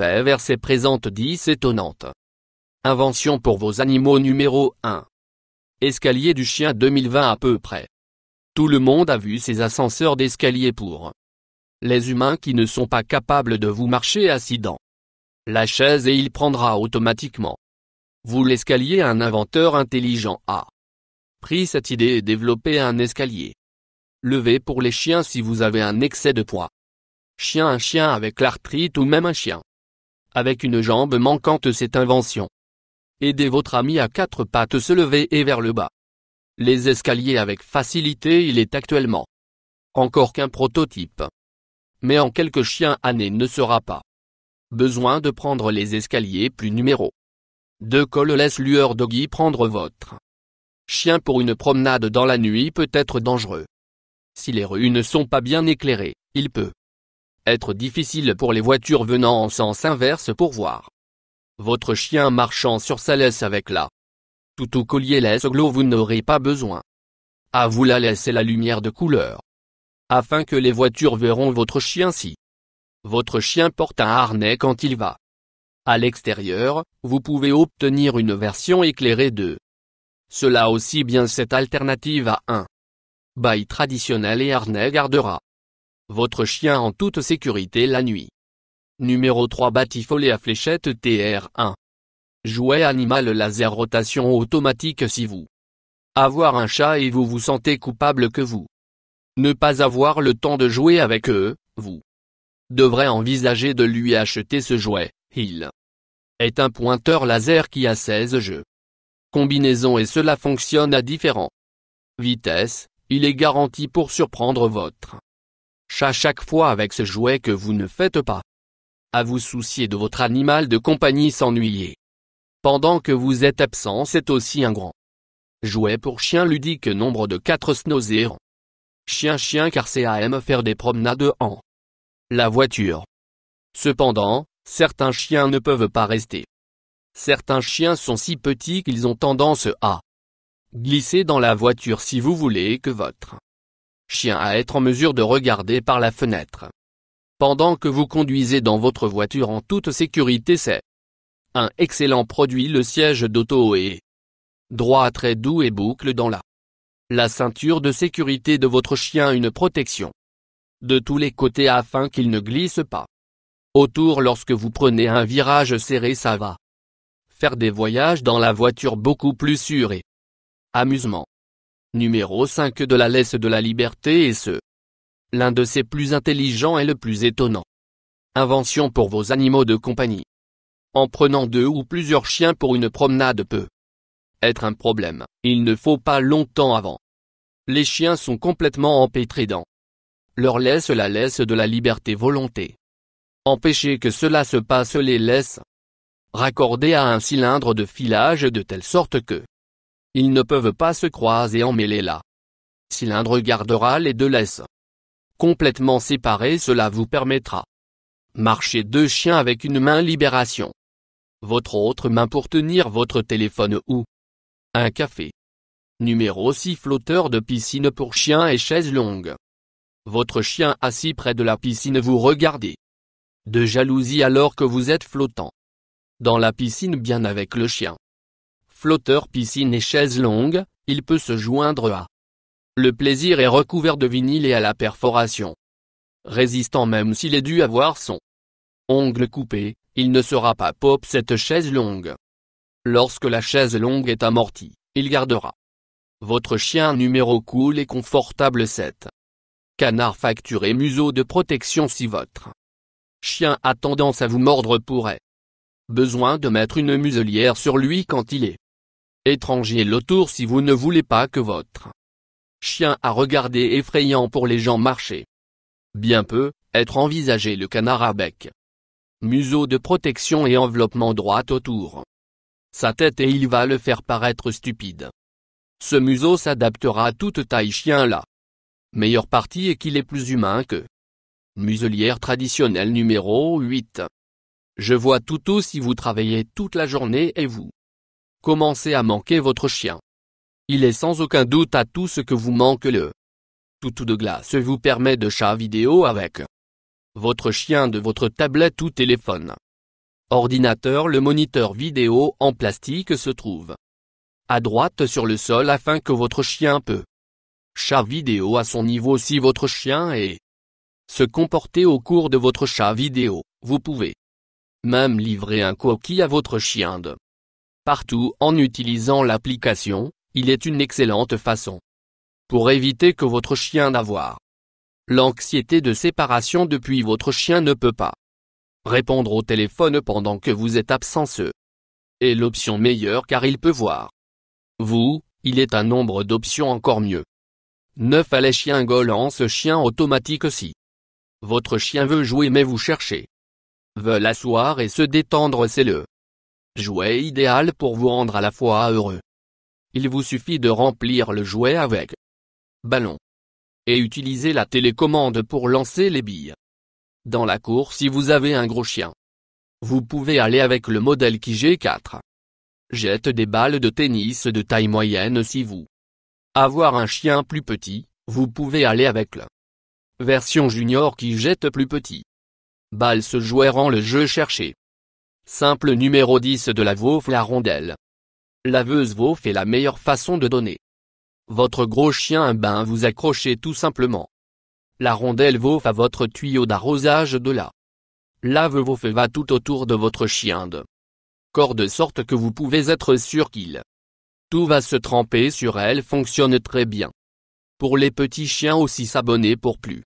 vers ses présentes 10 étonnantes. Invention pour vos animaux numéro 1. Escalier du chien 2020 à peu près. Tout le monde a vu ces ascenseurs d'escalier pour les humains qui ne sont pas capables de vous marcher assis dans la chaise et il prendra automatiquement. Vous l'escalier un inventeur intelligent a pris cette idée et développé un escalier. Levé pour les chiens si vous avez un excès de poids. Chien un chien avec l'arthrite ou même un chien avec une jambe manquante cette invention. Aidez votre ami à quatre pattes se lever et vers le bas. Les escaliers avec facilité il est actuellement. Encore qu'un prototype. Mais en quelques chiens années ne sera pas. Besoin de prendre les escaliers plus numéro. Deux cols laissent lueur Doggy prendre votre. Chien pour une promenade dans la nuit peut être dangereux. Si les rues ne sont pas bien éclairées, il peut être difficile pour les voitures venant en sens inverse pour voir. Votre chien marchant sur sa laisse avec la tout au collier laisse glow vous n'aurez pas besoin. À vous la laisse et la lumière de couleur. Afin que les voitures verront votre chien si votre chien porte un harnais quand il va. À l'extérieur, vous pouvez obtenir une version éclairée de cela aussi bien cette alternative à un bail traditionnel et harnais gardera votre chien en toute sécurité la nuit. Numéro 3 batifolé à fléchette TR1. Jouet animal laser rotation automatique si vous. Avoir un chat et vous vous sentez coupable que vous. Ne pas avoir le temps de jouer avec eux, vous. Devrez envisager de lui acheter ce jouet, il. Est un pointeur laser qui a 16 jeux. Combinaison et cela fonctionne à différents vitesses, il est garanti pour surprendre votre à chaque fois avec ce jouet que vous ne faites pas. À vous soucier de votre animal de compagnie s'ennuyer. Pendant que vous êtes absent c'est aussi un grand jouet pour chien ludique nombre de 4 snoséans. Chien chien car c'est à aime faire des promenades en la voiture. Cependant, certains chiens ne peuvent pas rester. Certains chiens sont si petits qu'ils ont tendance à glisser dans la voiture si vous voulez que votre chien à être en mesure de regarder par la fenêtre. Pendant que vous conduisez dans votre voiture en toute sécurité c'est un excellent produit le siège d'auto et droit très doux et boucle dans la la ceinture de sécurité de votre chien une protection de tous les côtés afin qu'il ne glisse pas autour lorsque vous prenez un virage serré ça va faire des voyages dans la voiture beaucoup plus sûr et amusement numéro 5 de la laisse de la liberté et ce. L'un de ses plus intelligents et le plus étonnant. Invention pour vos animaux de compagnie. En prenant deux ou plusieurs chiens pour une promenade peut être un problème, il ne faut pas longtemps avant. Les chiens sont complètement empêtrés dans leur laisse la laisse de la liberté volonté. Empêcher que cela se passe les laisse raccorder à un cylindre de filage de telle sorte que ils ne peuvent pas se croiser en mêlée là. Cylindre gardera les deux laisses. Complètement séparés cela vous permettra. Marcher deux chiens avec une main libération. Votre autre main pour tenir votre téléphone ou un café. Numéro 6 Flotteur de piscine pour chien et chaise longue. Votre chien assis près de la piscine vous regardez. De jalousie alors que vous êtes flottant. Dans la piscine bien avec le chien flotteur piscine et chaise longue, il peut se joindre à. Le plaisir est recouvert de vinyle et à la perforation. Résistant même s'il est dû avoir son ongle coupé, il ne sera pas pop cette chaise longue. Lorsque la chaise longue est amortie, il gardera. Votre chien numéro cool et confortable 7. Canard facturé museau de protection si votre chien a tendance à vous mordre pourrait. Besoin de mettre une muselière sur lui quand il est Étranger l'autour si vous ne voulez pas que votre chien à regarder effrayant pour les gens marcher. Bien peu, être envisagé le canard à bec. Museau de protection et enveloppement droite autour. Sa tête et il va le faire paraître stupide. Ce museau s'adaptera à toute taille chien là. Meilleure partie est qu'il est plus humain que muselière traditionnelle numéro 8. Je vois tout si vous travaillez toute la journée et vous commencez à manquer votre chien. Il est sans aucun doute à tout ce que vous manque le tout de glace vous permet de chat vidéo avec votre chien de votre tablette ou téléphone. Ordinateur Le moniteur vidéo en plastique se trouve à droite sur le sol afin que votre chien peut chat vidéo à son niveau si votre chien est se comporter au cours de votre chat vidéo, vous pouvez même livrer un coquille à votre chien de partout en utilisant l'application, il est une excellente façon pour éviter que votre chien d'avoir l'anxiété de séparation depuis votre chien ne peut pas répondre au téléphone pendant que vous êtes absent Et est l'option meilleure car il peut voir vous, il est un nombre d'options encore mieux. 9 à les chiens ce chien automatique aussi. Votre chien veut jouer mais vous cherchez. Veut asseoir et se détendre c'est le Jouet idéal pour vous rendre à la fois heureux. Il vous suffit de remplir le jouet avec ballon et utiliser la télécommande pour lancer les billes. Dans la cour si vous avez un gros chien, vous pouvez aller avec le modèle KG4. Jette des balles de tennis de taille moyenne si vous avoir un chien plus petit, vous pouvez aller avec la version junior qui jette plus petit. Balle se jouet rend le jeu cherché. Simple numéro 10 de la vaufe la rondelle. Laveuse vaufe est la meilleure façon de donner votre gros chien un bain vous accrochez tout simplement. La rondelle vaufe à votre tuyau d'arrosage de la lave vaufe va tout autour de votre chien de corps de sorte que vous pouvez être sûr qu'il tout va se tremper sur elle fonctionne très bien. Pour les petits chiens aussi s'abonner pour plus